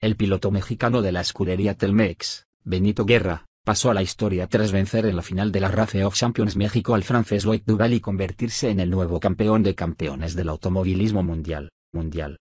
El piloto mexicano de la escudería Telmex, Benito Guerra, pasó a la historia tras vencer en la final de la Race of Champions México al francés Loic Duval y convertirse en el nuevo campeón de campeones del automovilismo mundial. mundial.